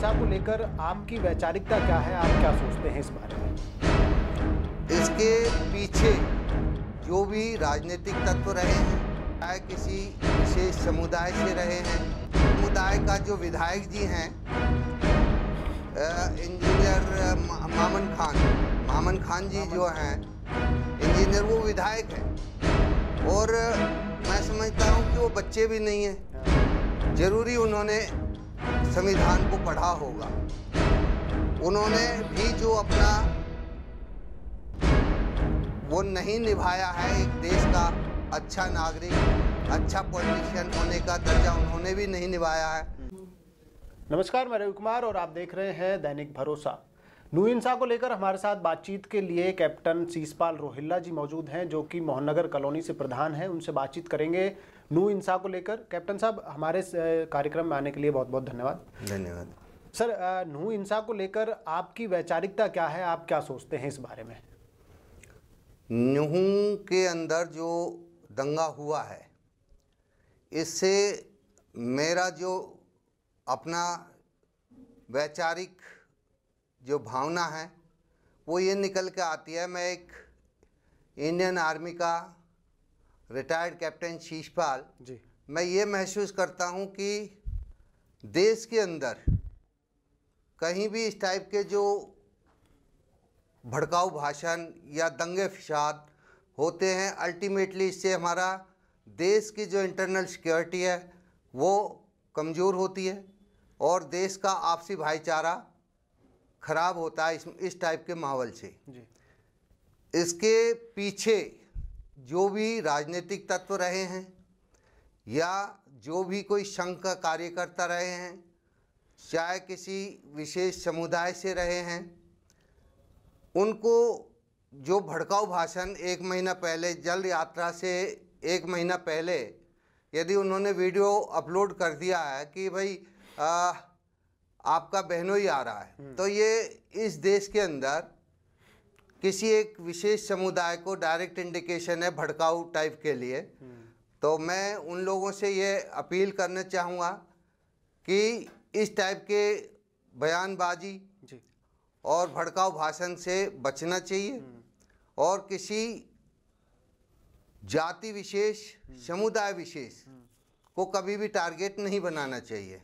हिंसा को लेकर आपकी वैचारिकता क्या है आप क्या सोचते हैं इस बारे में इसके पीछे जो भी राजनीतिक तत्व रहे हैं चाहे किसी विशेष समुदाय से रहे हैं समुदाय का जो विधायक जी हैं इंजीनियर मामन खान मामन खान जी जो हैं इंजीनियर वो विधायक हैं और मैं समझता हूँ कि वो बच्चे भी नहीं हैं हाँ। ज़रूरी उन्होंने संविधान को पढ़ा होगा उन्होंने भी जो अपना वो नहीं निभाया है एक देश का अच्छा नागरिक अच्छा पॉलिटिशियन होने का दर्जा उन्होंने भी नहीं निभाया है नमस्कार मैं रवि कुमार और आप देख रहे हैं दैनिक भरोसा नू इंसा को लेकर हमारे साथ बातचीत के लिए कैप्टन सीसपाल रोहिल्ला जी मौजूद हैं जो कि मोहनगर कॉलोनी से प्रधान हैं उनसे बातचीत करेंगे नू इंसा को लेकर कैप्टन साहब हमारे कार्यक्रम में आने के लिए बहुत बहुत धन्यवाद धन्यवाद सर नू इंसा को लेकर आपकी वैचारिकता क्या है आप क्या सोचते हैं इस बारे में नूह के अंदर जो दंगा हुआ है इससे मेरा जो अपना वैचारिक जो भावना है वो ये निकल के आती है मैं एक इंडियन आर्मी का रिटायर्ड कैप्टन शीशपाल जी मैं ये महसूस करता हूँ कि देश के अंदर कहीं भी इस टाइप के जो भड़काऊ भाषण या दंगे फिसाद होते हैं अल्टीमेटली इससे हमारा देश की जो इंटरनल सिक्योरिटी है वो कमज़ोर होती है और देश का आपसी भाईचारा खराब होता है इस इस टाइप के माहौल से जी इसके पीछे जो भी राजनीतिक तत्व रहे हैं या जो भी कोई संघ का कार्यकर्ता रहे हैं चाहे किसी विशेष समुदाय से रहे हैं उनको जो भड़काऊ भाषण एक महीना पहले जल यात्रा से एक महीना पहले यदि उन्होंने वीडियो अपलोड कर दिया है कि भाई आ, आपका बहनों ही आ रहा है हम्म। तो ये इस देश के अंदर किसी एक विशेष समुदाय को डायरेक्ट इंडिकेशन है भड़काऊ टाइप के लिए तो मैं उन लोगों से ये अपील करना चाहूँगा कि इस टाइप के बयानबाजी और भड़काऊ भाषण से बचना चाहिए हम्म। और किसी जाति विशेष हम्म। समुदाय विशेष हम्म। को कभी भी टारगेट नहीं बनाना चाहिए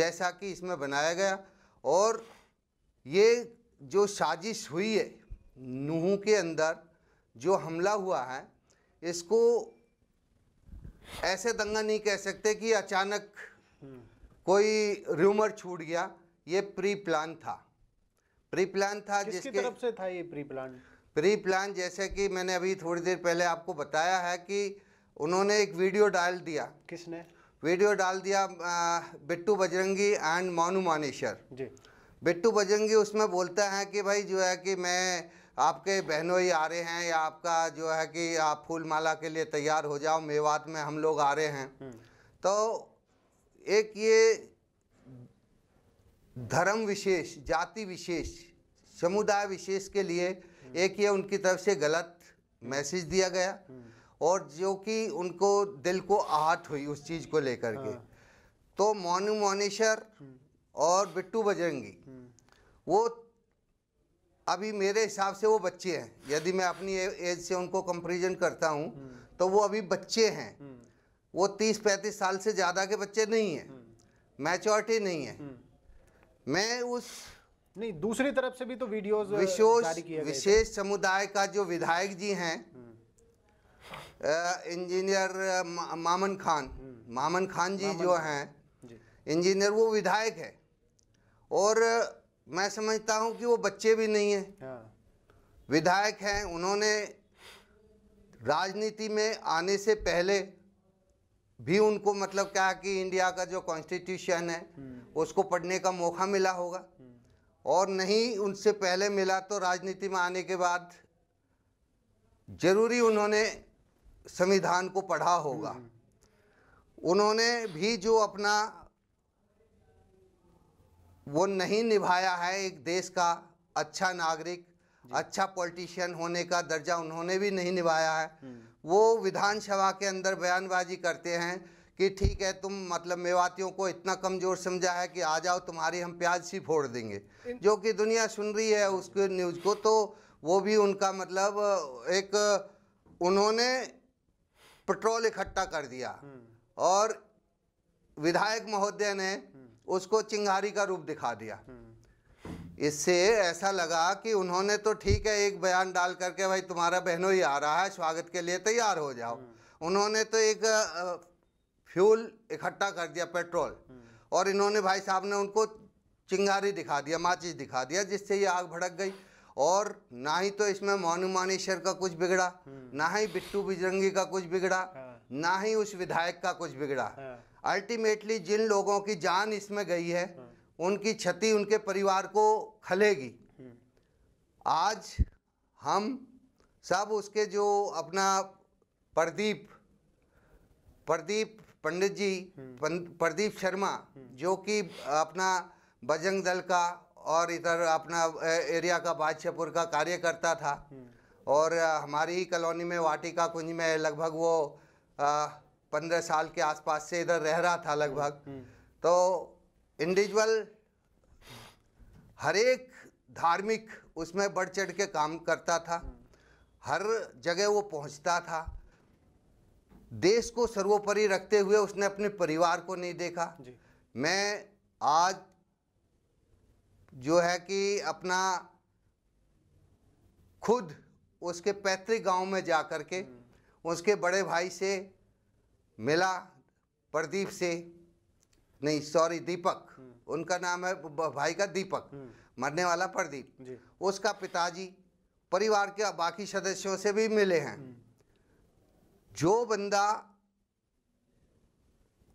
जैसा कि इसमें बनाया गया और ये जो साजिश हुई है नूह के अंदर जो हमला हुआ है इसको ऐसे दंगा नहीं कह सकते कि अचानक कोई र्यूमर छूट गया ये प्री प्लान था प्री प्लान था जिसके तरफ से था ये प्री प्लान प्री प्लान जैसे कि मैंने अभी थोड़ी देर पहले आपको बताया है कि उन्होंने एक वीडियो डाल दिया किसने वीडियो डाल दिया बिट्टू बजरंगी एंड मोनू मानेश्वर जी बिट्टू बजरंगी उसमें बोलता है कि भाई जो है कि मैं आपके बहनोई आ रहे हैं या आपका जो है कि आप फूल माला के लिए तैयार हो जाओ मेवात में हम लोग आ रहे हैं हम्म। तो एक ये धर्म विशेष जाति विशेष समुदाय विशेष के लिए हम्म। एक ये उनकी तरफ से गलत मैसेज दिया गया हम्म। और जो कि उनको दिल को आहट हुई उस चीज़ को लेकर के हाँ। तो मोनू मोनेशर और बिट्टू बजरंगी वो अभी मेरे हिसाब से वो बच्चे हैं यदि मैं अपनी एज से उनको कंपेरिजन करता हूँ हम्म। तो वो अभी बच्चे हैं हम्म। वो तीस पैंतीस साल से ज़्यादा के बच्चे नहीं हैं मैच्योरिटी हम्म। नहीं है मैं उस नहीं दूसरी तरफ से भी तो वीडियोस uh, विशेष विशेष समुदाय का जो विधायक जी हैं इंजीनियर मामन खान मामन खान जी मामन जो हैं इंजीनियर वो विधायक है और मैं समझता हूँ कि वो बच्चे भी नहीं हैं हाँ। विधायक हैं उन्होंने राजनीति में आने से पहले भी उनको मतलब क्या है कि इंडिया का जो कॉन्स्टिट्यूशन है हम्म। उसको पढ़ने का मौका मिला होगा हम्म। और नहीं उनसे पहले मिला तो राजनीति में आने के बाद जरूरी उन्होंने संविधान को पढ़ा होगा हम्म। उन्होंने भी जो अपना वो नहीं निभाया है एक देश का अच्छा नागरिक अच्छा पॉलिटिशियन होने का दर्जा उन्होंने भी नहीं निभाया है हम्म। वो विधानसभा के अंदर बयानबाजी करते हैं कि ठीक है तुम मतलब मेवातियों को इतना कमज़ोर समझा है कि आ जाओ तुम्हारी हम प्याज सी फोड़ देंगे जो कि दुनिया सुन रही है उसके न्यूज़ को तो वो भी उनका मतलब एक उन्होंने पेट्रोल इकट्ठा कर दिया हम्म। और विधायक महोदय ने उसको चिंगारी का रूप दिखा दिया हम्म। इससे ऐसा लगा कि उन्होंने तो ठीक है एक बयान डाल करके भाई तुम्हारा बहनों ही आ रहा है स्वागत के लिए तैयार हो जाओ हम्म। उन्होंने तो एक फ्यूल इकट्ठा कर दिया पेट्रोल हम्म। और इन्होंने भाई साहब ने उनको चिंगारी दिखा दिया माचिस दिखा दिया जिससे ये आग भड़क गई और ना ही तो इसमें मोनू मानेश्वर का कुछ बिगड़ा ना ही बिट्टू बिजरंगी का कुछ बिगड़ा हाँ। ना ही उस विधायक का कुछ बिगड़ा हाँ। अल्टीमेटली जिन लोगों की जान इसमें गई है हाँ। उनकी क्षति उनके परिवार को खलेगी हाँ। आज हम सब उसके जो अपना प्रदीप प्रदीप पंडित जी हाँ। प्रदीप शर्मा जो कि अपना बजरंग दल का और इधर अपना एरिया का बादशाहपुर का कार्यकर्ता था और हमारी कॉलोनी में वाटिका कुंज में लगभग वो आ, पंद्रह साल के आसपास से इधर रह रहा था लगभग हम्म, हम्म। तो इंडिविजुअल हर एक धार्मिक उसमें बढ़ चढ़ के काम करता था हम्म। हर जगह वो पहुंचता था देश को सर्वोपरि रखते हुए उसने अपने परिवार को नहीं देखा जी। मैं आज जो है कि अपना खुद उसके पैतृक गांव में जा कर के उसके बड़े भाई से मिला प्रदीप से नहीं सॉरी दीपक हम्म। उनका नाम है भाई का दीपक हम्म। मरने वाला प्रदीप उसका पिताजी परिवार के बाकी सदस्यों से भी मिले हैं हम्म। जो बंदा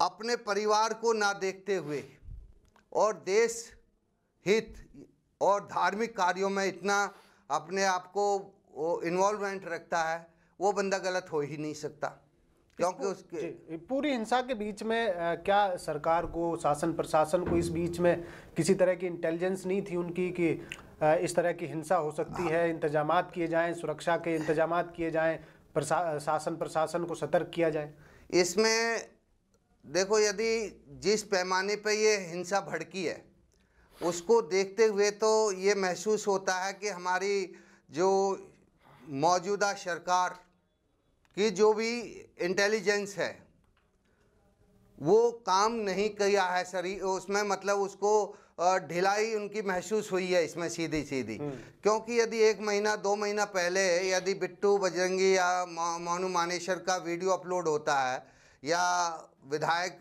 अपने परिवार को ना देखते हुए और देश हित और धार्मिक कार्यों में इतना अपने आप को इन्वॉल्वमेंट रखता है वो बंदा गलत हो ही नहीं सकता क्योंकि उसके पूरी हिंसा के बीच में क्या सरकार को शासन प्रशासन को इस बीच में किसी तरह की इंटेलिजेंस नहीं थी उनकी कि इस तरह की हिंसा हो सकती है इंतजाम किए जाएं सुरक्षा के इंतजाम किए जाएं प्रशा, शासन प्रशासन को सतर्क किया जाए इसमें देखो यदि जिस पैमाने पर ये हिंसा भड़की है उसको देखते हुए तो ये महसूस होता है कि हमारी जो मौजूदा सरकार कि जो भी इंटेलिजेंस है वो काम नहीं किया है सर उसमें मतलब उसको ढिलाई उनकी महसूस हुई है इसमें सीधी सीधी हम्म। क्योंकि यदि एक महीना दो महीना पहले यदि बिट्टू बजरंगी या मोनू मानेश्वर का वीडियो अपलोड होता है या विधायक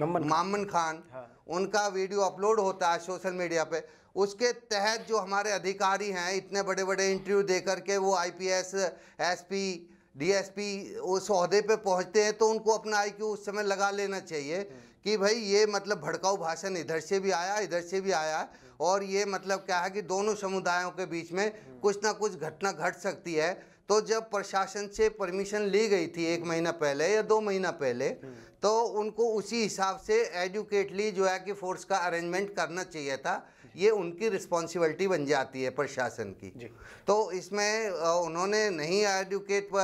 मामन खान हाँ। उनका वीडियो अपलोड होता है सोशल मीडिया पे उसके तहत जो हमारे अधिकारी हैं इतने बड़े बड़े इंटरव्यू दे करके वो आईपीएस एसपी डीएसपी उस अहदे पे पहुंचते हैं तो उनको अपना आईक्यू उस समय लगा लेना चाहिए कि भाई ये मतलब भड़काऊ भाषण इधर से भी आया इधर से भी आया और ये मतलब क्या है कि दोनों समुदायों के बीच में कुछ ना कुछ घटना घट सकती है तो जब प्रशासन से परमिशन ली गई थी एक महीना पहले या दो महीना पहले तो उनको उसी हिसाब से एजुकेटली जो है कि फोर्स का अरेंजमेंट करना चाहिए था ये उनकी रिस्पॉन्सिबिलिटी बन जाती है प्रशासन की तो इसमें उन्होंने नहीं एडुकेट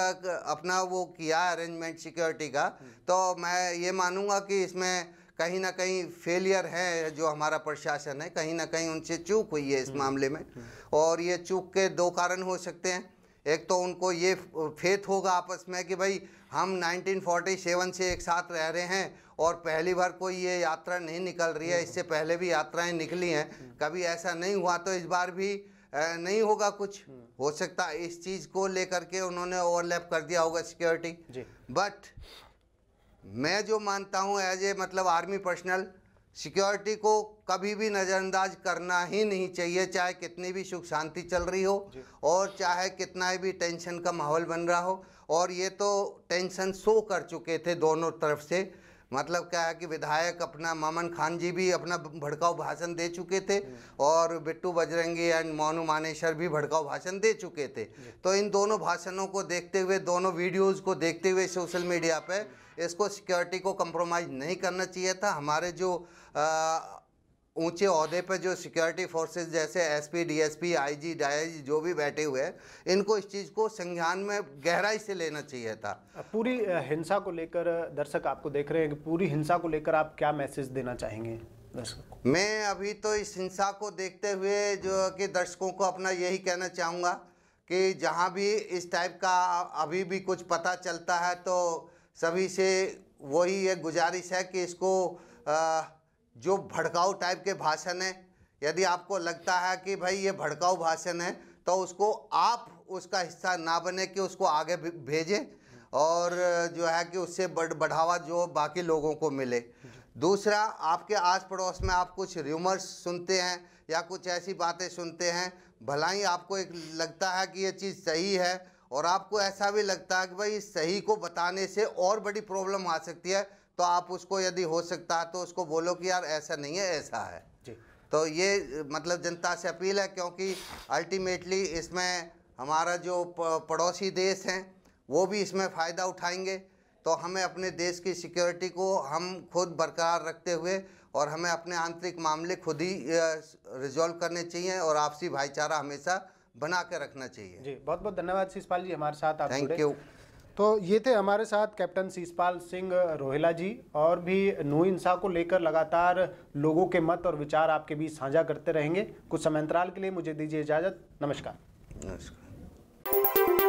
अपना वो किया अरेंजमेंट सिक्योरिटी का तो मैं ये मानूंगा कि इसमें कहीं ना कहीं फेलियर है जो हमारा प्रशासन है कहीं ना कहीं उनसे चूक हुई है इस हम्म। मामले में हम्म। और ये चूक के दो कारण हो सकते हैं एक तो उनको ये फेथ होगा आपस में कि भाई हम 1947 से एक साथ रह रहे हैं और पहली बार कोई ये यात्रा नहीं निकल रही है इससे पहले भी यात्राएं निकली हैं कभी ऐसा नहीं हुआ तो इस बार भी नहीं होगा कुछ हो सकता इस चीज़ को लेकर के उन्होंने ओवरलैप कर दिया होगा सिक्योरिटी बट मैं जो मानता हूँ एज ए मतलब आर्मी पर्सनल सिक्योरिटी को कभी भी नज़रअंदाज करना ही नहीं चाहिए चाहे कितनी भी सुख शांति चल रही हो और चाहे कितना भी टेंशन का माहौल बन रहा हो और ये तो टेंशन शो कर चुके थे दोनों तरफ से मतलब क्या है कि विधायक अपना मामन खान जी भी अपना भड़काऊ भाषण दे चुके थे और बिट्टू बजरंगी एंड मोनू मानेश्वर भी भड़काऊ भाषण दे चुके थे तो इन दोनों भाषणों को देखते हुए दोनों वीडियोज़ को देखते हुए सोशल मीडिया पर इसको सिक्योरिटी को कंप्रोमाइज़ नहीं करना चाहिए था हमारे जो आ, ऊंचे अहदे पर जो सिक्योरिटी फोर्सेज जैसे एसपी डीएसपी आईजी जी जो भी बैठे हुए हैं इनको इस चीज़ को संज्ञान में गहराई से लेना चाहिए था पूरी हिंसा को लेकर दर्शक आपको देख रहे हैं कि पूरी हिंसा को लेकर आप क्या मैसेज देना चाहेंगे दर्शकों मैं अभी तो इस हिंसा को देखते हुए जो कि दर्शकों को अपना यही कहना चाहूँगा कि जहाँ भी इस टाइप का अभी भी कुछ पता चलता है तो सभी से वही एक गुजारिश है कि इसको आ, जो भड़काऊ टाइप के भाषण है यदि आपको लगता है कि भाई ये भड़काऊ भाषण है तो उसको आप उसका हिस्सा ना बने कि उसको आगे भेजें और जो है कि उससे बढ़ बढ़ावा जो बाकी लोगों को मिले दूसरा आपके आस पड़ोस में आप कुछ र्यूमर्स सुनते हैं या कुछ ऐसी बातें सुनते हैं भला ही आपको एक लगता है कि ये चीज़ सही है और आपको ऐसा भी लगता है कि भाई सही को बताने से और बड़ी प्रॉब्लम आ सकती है तो आप उसको यदि हो सकता है तो उसको बोलो कि यार ऐसा नहीं है ऐसा है जी तो ये मतलब जनता से अपील है क्योंकि अल्टीमेटली इसमें हमारा जो पड़ोसी देश हैं वो भी इसमें फ़ायदा उठाएंगे तो हमें अपने देश की सिक्योरिटी को हम खुद बरकरार रखते हुए और हमें अपने आंतरिक मामले खुद ही रिजॉल्व करने चाहिए और आपसी भाईचारा हमेशा बना के रखना चाहिए जी बहुत बहुत धन्यवाद शिषपाल जी हमारे साथ आप थैंक यू तो ये थे हमारे साथ कैप्टन शीशपाल सिंह रोहिला जी और भी नू इंसा को लेकर लगातार लोगों के मत और विचार आपके बीच साझा करते रहेंगे कुछ समय अंतराल के लिए मुझे दीजिए इजाज़त नमस्कार नमस्कार